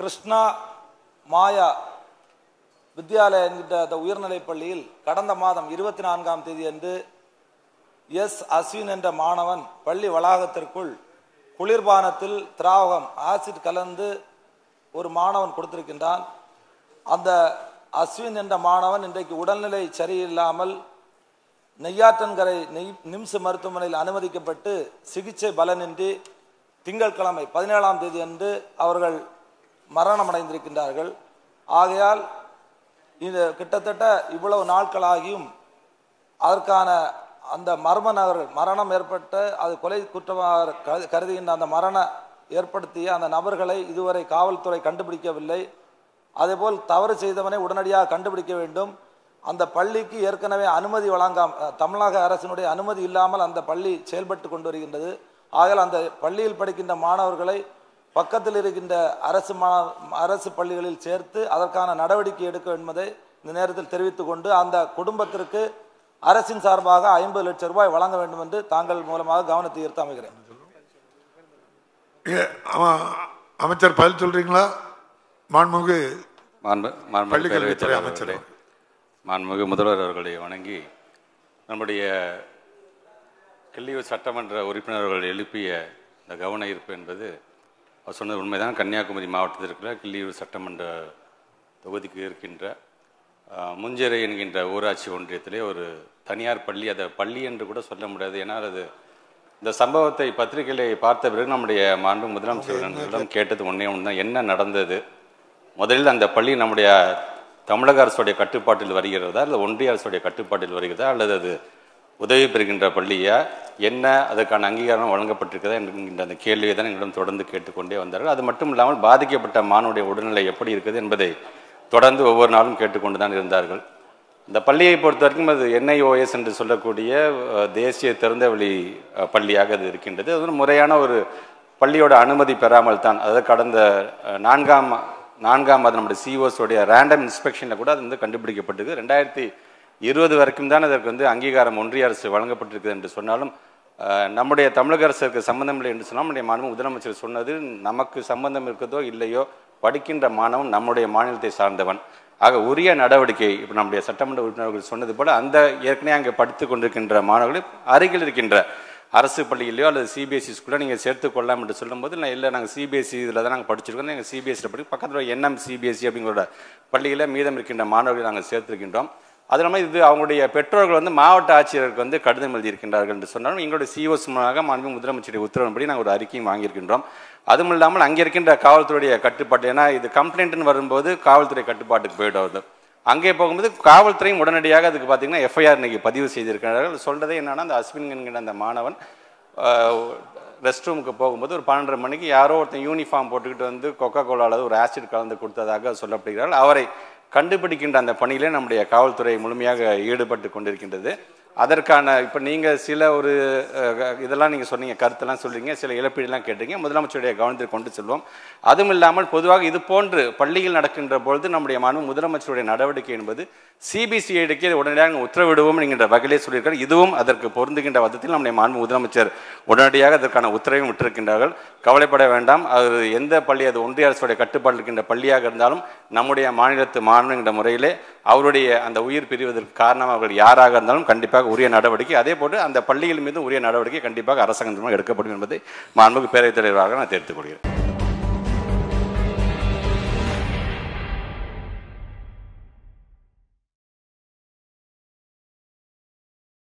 கிருஷ்ணா மாயா வித்யாலயா என்கின்ற அந்த உயர்நிலைப் பள்ளியில் கடந்த மாதம் இருபத்தி நான்காம் தேதி அன்று எஸ் அஸ்வின் என்ற மாணவன் பள்ளி வளாகத்திற்குள் குளிர்பானத்தில் திராவகம் ஆசிட் கலந்து ஒரு மாணவன் கொடுத்திருக்கின்றான் அந்த அஸ்வின் என்ற மாணவன் இன்றைக்கு உடல்நிலை சரியில்லாமல் நெய்யாற்றன்கரை நெய் நிம்சு மருத்துவமனையில் அனுமதிக்கப்பட்டு சிகிச்சை பலனின்றி திங்கட்கிழமை பதினேழாம் தேதி அன்று அவர்கள் மரணம் அடைந்திருக்கின்றார்கள் ஆகையால் இந்த கிட்டத்தட்ட இவ்வளவு நாட்களாகியும் அதற்கான அந்த மர்ம நகர் மரணம் ஏற்பட்ட அது கொலை குற்றமாக கருதுகின்ற அந்த மரண ஏற்படுத்திய அந்த நபர்களை இதுவரை காவல்துறை கண்டுபிடிக்கவில்லை அதேபோல் தவறு செய்தவனை உடனடியாக கண்டுபிடிக்க வேண்டும் அந்த பள்ளிக்கு ஏற்கனவே அனுமதி வழங்காம தமிழக அரசினுடைய அனுமதி இல்லாமல் அந்த பள்ளி செயல்பட்டு கொண்டு வருகின்றது ஆகல அந்த பள்ளியில் படிக்கின்ற மாணவர்களை பக்கத்தில் இருக்கின்ற அரசு அரசு பள்ளிகளில் சேர்த்து அதற்கான நடவடிக்கை எடுக்க என்பதை இந்த நேரத்தில் தெரிவித்துக் கொண்டு அந்த குடும்பத்திற்கு அரசின் சார்பாக ஐம்பது லட்சம் ரூபாய் வழங்க வேண்டும் என்று தாங்கள் மூலமாக கவனத்தை ஈர்த்து அமைகிறேன் அமைச்சர் பதில் சொல்றீங்களா மாண்புமிகு அமைச்சர் மாண்புமிகு முதல்வர் அவர்களை வணங்கி நம்முடைய கிள்ளியூர் சட்டமன்ற உறுப்பினர்கள் எழுப்பிய இந்த கவன ஈர்ப்பு என்பது அவர் சொன்னது உண்மைதான் கன்னியாகுமரி மாவட்டத்தில் இருக்கிற கிள்ளியூர் சட்டமன்ற தொகுதிக்கு இருக்கின்ற முஞ்சிறை என்கின்ற ஊராட்சி ஒன்றியத்திலே ஒரு தனியார் பள்ளி அதை பள்ளி என்று கூட சொல்ல முடியாது ஏன்னால் அது இந்த சம்பவத்தை பத்திரிகைகளை பார்த்த பிறகு நம்முடைய மாண்பு நண்பர்களிடம் கேட்டது ஒன்றே ஒன்று தான் என்ன நடந்தது முதலில் அந்த பள்ளி நம்முடைய தமிழக அரசுடைய கட்டுப்பாட்டில் வருகிறதா இல்லை ஒன்றிய அரசுடைய கட்டுப்பாட்டில் வருகிறதா அல்லது அது உதவி பெறுகின்ற பள்ளியை என்ன அதற்கான அங்கீகாரம் வழங்கப்பட்டிருக்கிறதா என்கின்ற அந்த கேள்வியை தான் எங்களிடம் தொடர்ந்து கேட்டுக்கொண்டே வந்தார்கள் அது மட்டும் இல்லாமல் பாதிக்கப்பட்ட மாணவனுடைய உடல்நிலை எப்படி இருக்குது என்பதை தொடர்ந்து ஒவ்வொரு நாளும் கேட்டுக்கொண்டு தான் இருந்தார்கள் இந்த பள்ளியை பொறுத்த வரைக்கும் அது என்ஐஓஎஸ் என்று சொல்லக்கூடிய தேசிய திறந்தவெளி பள்ளியாக அது இருக்கின்றது அது முறையான ஒரு பள்ளியோட அனுமதி பெறாமல் தான் அதாவது கடந்த நான்காம் நான்காம் அது நம்முடைய சிஓஸோடைய ரேண்டம் இன்ஸ்பெக்ஷனில் கூட அது வந்து கண்டுபிடிக்கப்பட்டிருக்கு ரெண்டாயிரத்தி இருபது வரைக்கும் தான் அதற்கு வந்து அங்கீகாரம் ஒன்றிய அரசு வழங்கப்பட்டிருக்குது என்று சொன்னாலும் நம்முடைய தமிழக அரசுக்கு சம்பந்தம் இல்லை என்று சொன்னால் நம்முடைய மாணவன் முதலமைச்சர் சொன்னது நமக்கு சம்பந்தம் இருக்கிறதோ இல்லையோ படிக்கின்ற மாணவன் நம்முடைய மாநிலத்தை சார்ந்தவன் ஆக உரிய நடவடிக்கை இப்போ நம்முடைய சட்டமன்ற உறுப்பினர்கள் சொன்னது போல் அந்த ஏற்கனவே அங்கே படித்து கொண்டிருக்கின்ற மாணவர்கள் அருகில் இருக்கின்ற அரசு பள்ளியிலையோ அல்லது சிபிஎஸ்சி ஸ்கூலில் e நீங்கள் சேர்த்து கொள்ளலாம் என்று சொல்லும்போது நான் இல்லை நாங்கள் சிபிஎஸ்சி e இதில் தான் நாங்கள் படிச்சிருக்கோம் எங்கள் சிபிஎஸ்சியில் e படி பக்கத்தில் என்எம் சிபிஎஸ்சி அப்படிங்கிற பள்ளியில் மீதம் இருக்கின்ற மாணவர்களை நாங்கள் சேர்த்துருக்கின்றோம் அது இல்லாமல் இது அவங்களுடைய பெற்றோர்கள் வந்து மாவட்ட ஆட்சியருக்கு வந்து கடிதம் எழுதியிருக்கின்றார்கள் என்று சொன்னாலும் எங்களுடைய சிஓஸ் e மூலமாக மாண்பு முதலமைச்சருடைய உத்தரவின்படி நாங்கள் ஒரு அறிக்கையும் வாங்கியிருக்கின்றோம் அதுவும் இல்லாமல் அங்கே இருக்கின்ற காவல்துறையுடைய கட்டுப்பாட்டு ஏன்னா இது கம்ப்ளைண்ட்னு வரும்போது காவல்துறை கட்டுப்பாட்டுக்கு போயிடுவது அங்கே போகும்போது காவல்துறையும் உடனடியாக அதுக்கு பார்த்தீங்கன்னா எஃப்ஐஆர் இன்னைக்கு பதிவு செய்திருக்கிறார்கள் சொல்கிறதே என்னென்னா அந்த அஸ்வின் என்கிற அந்த மாணவன் ரெஸ்ட் ரூமுக்கு போகும்போது ஒரு பன்னெண்டரை மணிக்கு யாரோ ஒருத்தன் யூனிஃபார்ம் போட்டுக்கிட்டு வந்து கொக்கா கோலாவது ஒரு ஆசிட் கலந்து கொடுத்ததாக சொல்லப்படுகிறார்கள் அவரை கண்டுபிடிக்கின்ற அந்த பணியிலே நம்முடைய காவல்துறை முழுமையாக ஈடுபட்டு கொண்டிருக்கின்றது அதற்கான இப்போ நீங்கள் சில ஒரு இதெல்லாம் நீங்கள் சொன்னீங்க கருத்தெல்லாம் சொல்கிறீங்க சில இழப்பீடுலாம் கேட்டீங்க முதலமைச்சருடைய கவனத்தில் கொண்டு செல்வோம் அதுவும் இல்லாமல் பொதுவாக இது போன்று பள்ளியில் நடக்கின்ற பொழுது நம்முடைய மனு முதலமைச்சருடைய நடவடிக்கை என்பது சிபிசிஐடிக்கு உடனடியாக உத்தரவிடுவோம் என்கின்ற வகையிலே சொல்லியிருக்கார் இதுவும் அதற்கு பொருந்துகின்ற வதத்தில் நம்முடைய மாண்பு முதலமைச்சர் உடனடியாக அதற்கான உத்தரவையும் விட்டிருக்கின்றார்கள் கவலைப்பட வேண்டாம் அது எந்த பள்ளி அது ஒன்றிய அரசுடைய கட்டுப்பாடு இருக்கின்ற பள்ளியாக இருந்தாலும் நம்முடைய மாநிலத்து மாணவங்கிற முறையிலே அவருடைய அந்த உயிர் பிரிவதற்கு காரணமாக அவர்கள் யாராக இருந்தாலும் கண்டிப்பாக உரிய நடவடிக்கை அதே போட்டு அந்த பள்ளிகள் மீது உரிய நடவடிக்கை கண்டிப்பாக அரசாங்கத்தினால் எடுக்கப்படும் என்பதை மாண்புக்கு பேரவைத் தலைவராக நான் தெரிவித்துக் கொள்கிறேன்